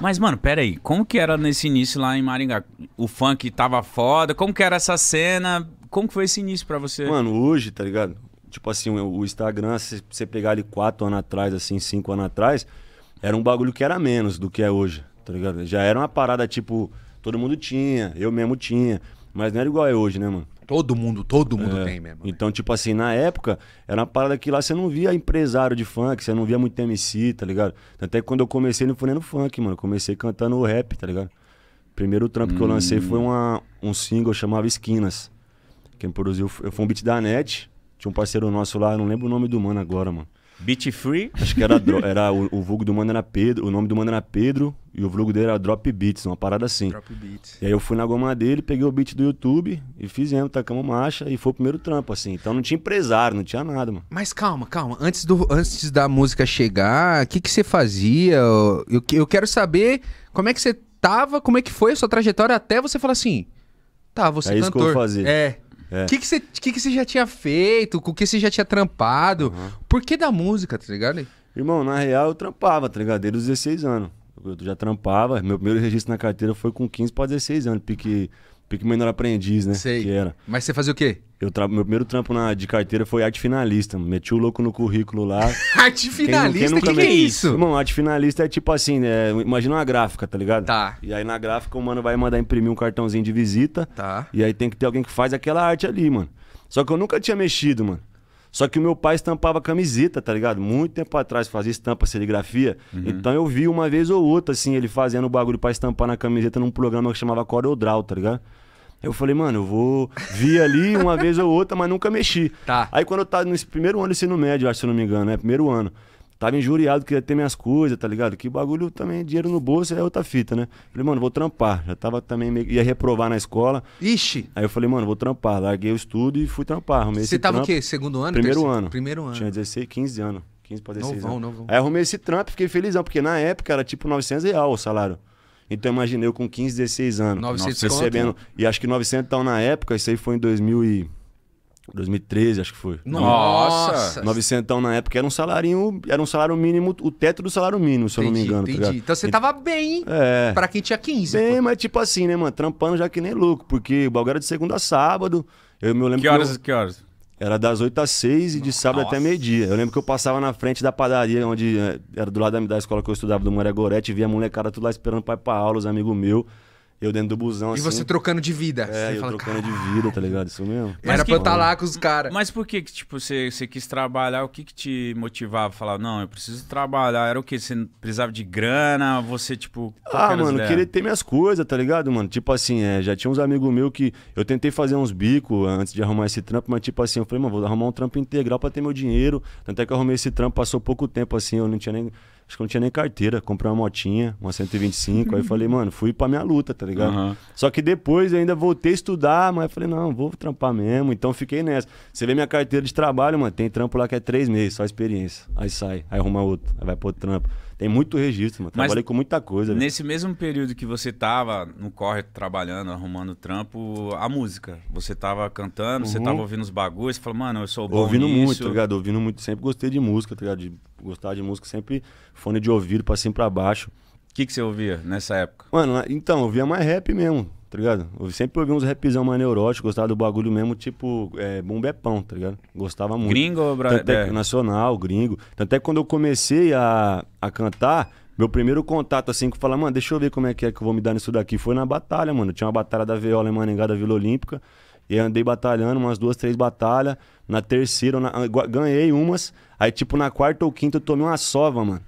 Mas, mano, pera aí, como que era nesse início lá em Maringá? O funk tava foda, como que era essa cena? Como que foi esse início para você? Mano, hoje, tá ligado? Tipo assim, o Instagram, se você pegar ali quatro anos atrás, assim, cinco anos atrás, era um bagulho que era menos do que é hoje, tá ligado? Já era uma parada, tipo, todo mundo tinha, eu mesmo tinha, mas não era igual é hoje, né, mano? Todo mundo, todo mundo é. tem mesmo. Né? Então, tipo assim, na época, era uma parada que lá você não via empresário de funk, você não via muito MC, tá ligado? Até que quando eu comecei, não foi nem no funk, mano. Eu comecei cantando o rap, tá ligado? Primeiro trampo hum. que eu lancei hum. foi uma, um single chamava Esquinas. Quem produziu foi um beat da NET. Tinha um parceiro nosso lá, não lembro o nome do mano agora, mano. Beat Free, acho que era, era o, o vulgo do mano era Pedro, o nome do mano era Pedro e o vulgo dele era Drop Beats, uma parada assim. Drop Beats. E aí eu fui na goma dele, peguei o beat do YouTube e fizemos, tacamos marcha e foi o primeiro trampo, assim. Então não tinha empresário, não tinha nada, mano. Mas calma, calma. Antes, do, antes da música chegar, o que, que você fazia? Eu, eu quero saber como é que você tava, como é que foi a sua trajetória até você falar assim. Tá, você é cantor. Isso que eu vou fazer. É. O que, você, que, que você já tinha feito? Com o que você já tinha trampado? Uhum. Por que da música, tá ligado? Irmão, na real eu trampava, tá ligado? Desde os 16 anos. Eu já trampava. Meu primeiro registro na carteira foi com 15 para 16 anos, porque. Pique menor aprendiz, né? Sei. Que era. Mas você fazia o quê? Eu tra... Meu primeiro trampo na... de carteira foi arte finalista. Meti o louco no currículo lá. arte finalista? O que, que é isso? Irmão, arte finalista é tipo assim, né? Imagina uma gráfica, tá ligado? Tá. E aí na gráfica o mano vai mandar imprimir um cartãozinho de visita. Tá. E aí tem que ter alguém que faz aquela arte ali, mano. Só que eu nunca tinha mexido, mano. Só que o meu pai estampava camiseta, tá ligado? Muito tempo atrás fazia estampa, serigrafia. Uhum. Então eu vi uma vez ou outra, assim, ele fazendo o bagulho pra estampar na camiseta num programa que chamava Corel Draw, tá ligado? Eu falei, mano, eu vou. vir ali uma vez ou outra, mas nunca mexi. Tá. Aí quando eu tava no primeiro ano de ensino médio, acho, se eu não me engano, é né? Primeiro ano tava injuriado, queria ter minhas coisas, tá ligado? Que bagulho também, dinheiro no bolso é outra fita, né? Falei, mano, vou trampar. Já tava também, meio... ia reprovar na escola. Ixi! Aí eu falei, mano, vou trampar. Larguei o estudo e fui trampar. Arrumei Você tava trampo. o quê? Segundo ano? Primeiro terceiro? ano. Primeiro ano. Tinha 16, 15 anos. 15 pra 16 novão, anos. Novão. Aí arrumei esse trampo, e fiquei felizão, porque na época era tipo 900 reais o salário. Então imaginei eu com 15, 16 anos. 900 recebendo. Conto? E acho que 900 tal na época, isso aí foi em 2000 e... 2013, acho que foi. Nossa! 900 na época era um salário, era um salário mínimo, o teto do salário mínimo, se entendi, eu não me engano. Tá entendi. Tá então você tava bem é, pra quem tinha 15. Bem, pô. mas tipo assim, né, mano? Trampando já que nem louco, porque o bagulho era de segunda a sábado. Eu me lembro. Que horas? Que, eu... que horas? Era das 8 às 6 e de sábado até meio-dia. Eu lembro que eu passava na frente da padaria, onde é, era do lado da, escola que eu estudava do Maria Gorete, via a molecada tudo lá esperando o pai pra aula, os amigos meus. Eu dentro do busão, e assim. E você trocando de vida. É, eu fala, trocando Caralho. de vida, tá ligado? Isso mesmo. Mas Era que... pra eu estar tá lá com os caras. Mas por que, que tipo, você, você quis trabalhar? O que que te motivava? Falar, não, eu preciso trabalhar. Era o quê? Você precisava de grana? Você, tipo... Ah, mano, queria ter minhas coisas, tá ligado, mano? Tipo assim, é, já tinha uns amigos meus que... Eu tentei fazer uns bicos antes de arrumar esse trampo, mas tipo assim, eu falei, mano, vou arrumar um trampo integral pra ter meu dinheiro. Tanto é que eu arrumei esse trampo, passou pouco tempo, assim, eu não tinha nem acho que eu não tinha nem carteira, comprei uma motinha, uma 125, aí falei, mano, fui pra minha luta, tá ligado? Uhum. Só que depois ainda voltei a estudar, mas falei, não, vou trampar mesmo, então fiquei nessa. Você vê minha carteira de trabalho, mano, tem trampo lá que é três meses, só experiência. Aí sai, aí arruma outro, aí vai pro outro trampo. Tem muito registro, mano. Trabalhei Mas com muita coisa. Nesse velho. mesmo período que você tava no corre, trabalhando, arrumando trampo, a música. Você tava cantando, uhum. você tava ouvindo os bagulhos, você falou, mano, eu sou bom Ouvindo nisso. muito, tá ligado? Ouvindo muito. Sempre gostei de música, tá ligado? De, gostar de música, sempre fone de ouvido pra cima e pra baixo. O que, que você ouvia nessa época? Mano, então, ouvia mais rap mesmo, tá ligado? Eu sempre ouvi uns rapzão mais neurótico, gostava do bagulho mesmo, tipo, é, bombepão, é tá ligado? Gostava muito. Gringo ou Tanto é, é. Nacional, gringo. Tanto é que quando eu comecei a, a cantar, meu primeiro contato, assim, que eu falei, mano, deixa eu ver como é que é que eu vou me dar nisso daqui, foi na batalha, mano. tinha uma batalha da viola em Maningá, da Vila Olímpica. E andei batalhando umas duas, três batalhas. Na terceira, na, ganhei umas. Aí, tipo, na quarta ou quinta, eu tomei uma sova, mano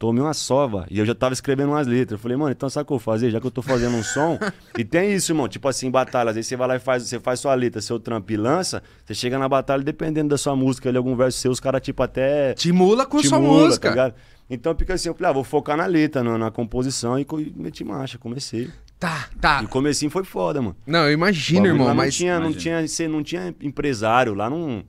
tomei uma sova. E eu já tava escrevendo umas letras. Eu falei, mano, então sabe o que eu vou fazer? Já que eu tô fazendo um som. e tem isso, irmão. Tipo assim, batalha. Às vezes você vai lá e faz, você faz sua letra, seu trampo e lança. Você chega na batalha, dependendo da sua música ali, algum verso seu, os caras, tipo, até. Timula com timula, sua tá música. Tá então fica assim, eu falei, ah, vou focar na letra, na, na composição e, meti marcha, comecei. Tá, tá. E o comecinho foi foda, mano. Não, eu imagino, irmão, mas. Não tinha, não, tinha, não tinha empresário lá, não.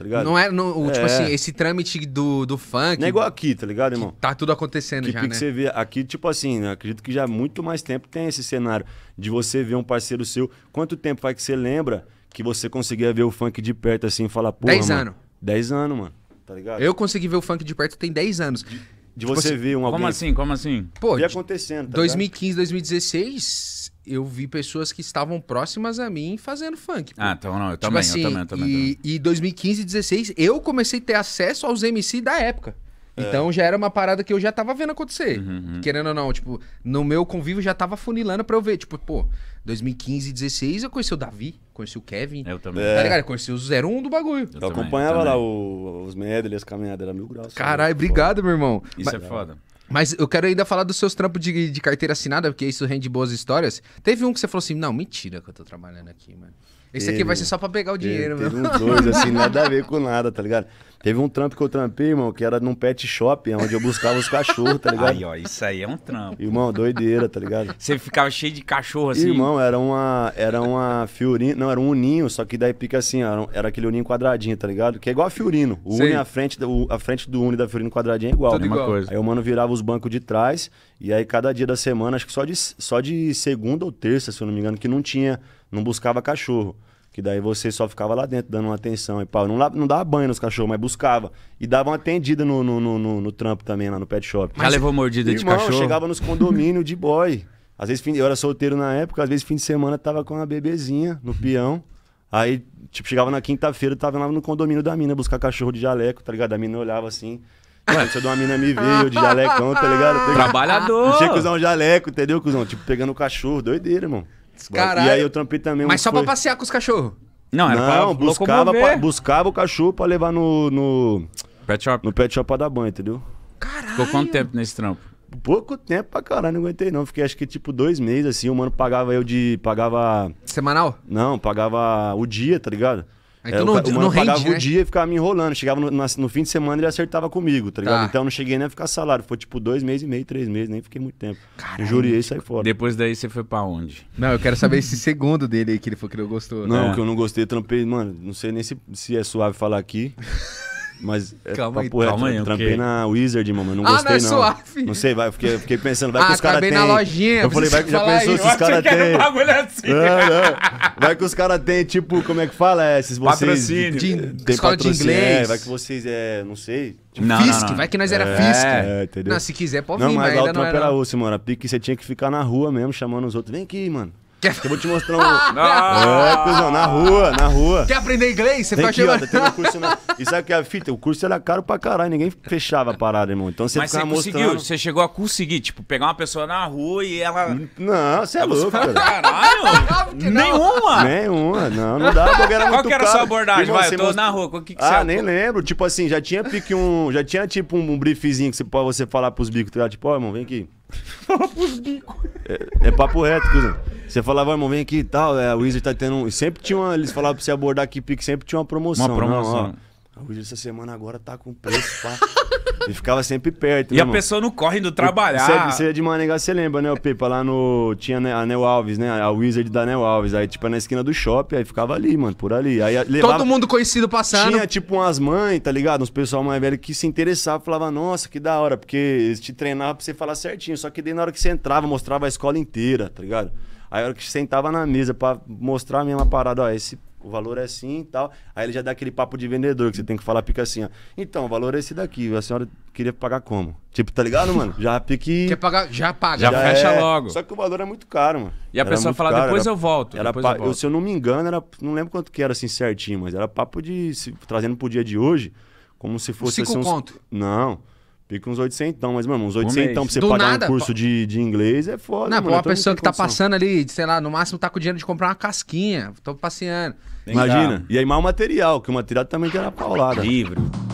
Tá ligado? Não é, no, tipo é. tipo assim, esse trâmite do, do funk. Não é igual aqui, tá ligado, irmão? Tá tudo acontecendo que já, né? que você vê aqui, tipo assim, acredito que já há muito mais tempo tem esse cenário de você ver um parceiro seu. Quanto tempo faz que você lembra que você conseguia ver o funk de perto assim e falar, porra, 10 anos. 10 anos, mano. Tá ligado? Eu consegui ver o funk de perto tem 10 anos. De, de tipo você assim, ver um alguém... Como assim? Como assim? Pô, e acontecendo, tá 2015, 2016, eu vi pessoas que estavam próximas a mim fazendo funk. Pô. Ah, então não, eu tipo também, assim, eu também, eu também. E, também. e 2015, 16, eu comecei a ter acesso aos MC da época. É. Então já era uma parada que eu já tava vendo acontecer. Uhum, uhum. Querendo ou não, tipo, no meu convívio já tava funilando pra eu ver. Tipo, pô, 2015, 16 eu conheci o Davi, conheci o Kevin. Eu também. É. Tá ligado? Eu conheci o 01 do bagulho. Eu, eu também, acompanhava eu lá o, os medley, as caminhadas, era mil graus. Caralho, obrigado, meu irmão. Isso Mas, é foda. Mas eu quero ainda falar dos seus trampos de, de carteira assinada, porque isso rende boas histórias. Teve um que você falou assim: não, mentira que eu tô trabalhando aqui, mano. Esse teve, aqui vai ser só pra pegar o dinheiro, teve, meu. Teve uns dois, assim, nada a ver com nada, tá ligado? Teve um trampo que eu trampei, irmão, que era num pet shop, é onde eu buscava os cachorros, tá ligado? Aí, ó, isso aí é um trampo. Irmão, doideira, tá ligado? Você ficava cheio de cachorro assim? Irmão, era uma, era uma Fiorino, não, era um Uninho, só que daí pica assim, era aquele Uninho quadradinho, tá ligado? Que é igual a Fiorino. O Uni, a frente, o, a frente do Uni da Fiorino quadradinha é igual. Tudo igual. Coisa. Aí o mano virava os bancos de trás, e aí cada dia da semana, acho que só de, só de segunda ou terça, se eu não me engano, que não tinha, não buscava cachorro. Que daí você só ficava lá dentro dando uma atenção e pau. Não, não dava banho nos cachorros, mas buscava. E dava uma atendida no, no, no, no, no trampo também, lá no pet shop. Já mas, levou mordida irmão, de cachorro? Irmão, chegava nos condomínios de boy. Às vezes, eu era solteiro na época, às vezes fim de semana tava com uma bebezinha no peão. Aí, tipo, chegava na quinta-feira, tava lá no condomínio da mina buscar cachorro de jaleco, tá ligado? A mina olhava assim. Mano, se eu dou uma mina me veio de jalecão, tá ligado? Trabalhador! tinha que usar um jaleco, entendeu, cuzão? Tipo, pegando o cachorro, doideira, irmão. Caralho. E aí eu trampei também. Mas só foi... pra passear com os cachorros? Não, era Não, pra buscava, pra, buscava o cachorro pra levar no, no. Pet shop. No pet shop pra dar banho, entendeu? Caralho. Ficou quanto tempo nesse trampo? Pouco tempo pra caralho, não aguentei não. Fiquei acho que tipo dois meses assim. O mano pagava eu de. Pagava. Semanal? Não, pagava o dia, tá ligado? É, então não, o, não, não pagava o né? dia e ficava me enrolando. Chegava no, no, fim de semana ele acertava comigo, tá ligado? Tá. Então eu não cheguei nem a ficar salário. Foi tipo dois meses e meio, três meses, nem fiquei muito tempo. Caralho, jurei e saí tipo, fora. Depois daí você foi pra onde? Não, eu quero saber esse segundo dele aí que ele falou que não gostou. Não, né? que eu não gostei, trampei, mano. Não sei nem se, se é suave falar aqui. Mas é, calma aí, calma aí. Né? Trampei okay. na Wizard, mano. Não ah, gostei, é não. não. não sei, vai, eu fiquei, fiquei pensando, vai ah, que os caras têm. na lojinha. Eu falei, vai que já pensou se os caras têm. Assim. Vai que os caras têm, tipo, como é que fala? É, vocês. Patrocínio. De, tem escola de é, inglês. É, vai que vocês, é, não sei. Tipo, não, não, não. vai que nós era é, É, entendeu? Não, se quiser, pode não, vir, mas, mas ainda lá o trampo era mano. A pique você tinha que ficar na rua mesmo, chamando os outros. Vem aqui, mano. Quer... Eu vou te mostrar um. Ah! é, cuzão, na rua, na rua. Quer aprender inglês? Você tem chegar chamar. Tá um curso na... E sabe que é a fita? O curso era caro pra caralho, ninguém fechava a parada, irmão. Então você Mas ficava você mostrando. Conseguiu, você chegou a conseguir, tipo, pegar uma pessoa na rua e ela. Não, você é louco, cara. Caralho! Nenhuma! Nenhuma, não, não dá, porque era Qual muito que era a sua abordagem? Irmão, vai, eu tô most... na rua, o que, que você Ah, é? nem lembro. Tipo assim, já tinha pique um. Já tinha tipo um briefzinho que você pode você falar pros bicos, tá? Tipo, ó, oh, irmão, vem aqui. Fala pros bicos. É, é papo reto, cuzão. Você falava, irmão, vem aqui e tal. É, a Wizard tá tendo. Sempre tinha uma. Eles falavam pra você abordar aqui, pique, sempre tinha uma promoção. Uma né? promoção. Não, ó, a Wizard essa semana agora tá com preço, pá. E ficava sempre perto. E né, a pessoa não corre do trabalhar. Você, é de é Maringá, você lembra, né, o Pepa? Lá no. Tinha né, a Neo Alves, né? A Wizard da Neo Alves. Aí, tipo, é na esquina do shopping, aí ficava ali, mano, por ali. Aí levava... Todo mundo conhecido passando. Tinha, tipo, umas mães, tá ligado? Uns pessoal mais velho que se interessava, falava, nossa, que da hora, porque eles te treinavam pra você falar certinho. Só que daí na hora que você entrava, mostrava a escola inteira, tá ligado? Aí a hora que sentava na mesa para mostrar a mesma parada, ó, esse o valor é assim e tal. Aí ele já dá aquele papo de vendedor, que você tem que falar, pica assim, ó. Então, o valor é esse daqui, a senhora queria pagar como? Tipo, tá ligado, mano? Já pique. Quer pagar, já paga, já, já fecha é... logo. Só que o valor é muito caro, mano. E a era pessoa fala, caro, depois era... eu volto. Era depois pa... eu volto. Eu, se eu não me engano, era. Não lembro quanto que era assim certinho, mas era papo de. Se... Trazendo pro dia de hoje, como se fosse. Cinco assim, uns... conto. Não. Pica uns 800, mas, mano, uns 800 pra você Do pagar nada, um curso de, de inglês é foda. Não, mano, uma então pessoa que tá passando ali, sei lá, no máximo tá com dinheiro de comprar uma casquinha. Tô passeando. Imagina. E aí, mal material, que o material também que era paulada. Livro.